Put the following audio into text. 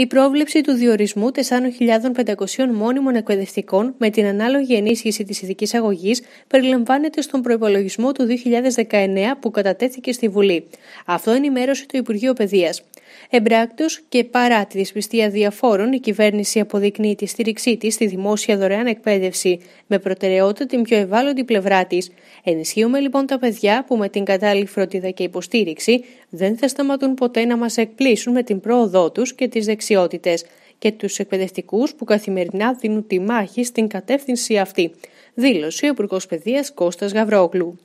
η πρόβλεψη του διορισμού 4.500 μόνιμων εκπαιδευτικών με την ανάλογη ενίσχυση της ειδικής αγωγής περιλαμβάνεται στον προπολογισμό του 2019 που κατατέθηκε στη Βουλή. Αυτό ενημέρωσε το Υπουργείο Παιδείας. Εμπράκτος και παρά τη δυσπιστία διαφόρων, η κυβέρνηση αποδεικνύει τη στήριξή της στη δημόσια δωρεάν εκπαίδευση, με προτεραιότητα την πιο ευάλωτη πλευρά της Ενισχύουμε λοιπόν τα παιδιά που με την κατάλληλη φροντίδα και υποστήριξη δεν θα σταματούν ποτέ να μας εκπλήσουν με την πρόοδό τους και τις δεξιότητες και τους εκπαιδευτικούς που καθημερινά δίνουν τη μάχη στην κατεύθυνση αυτή. Δήλωσε ο Υπουργός Παιδείας Κώστας Γαβρόγλου.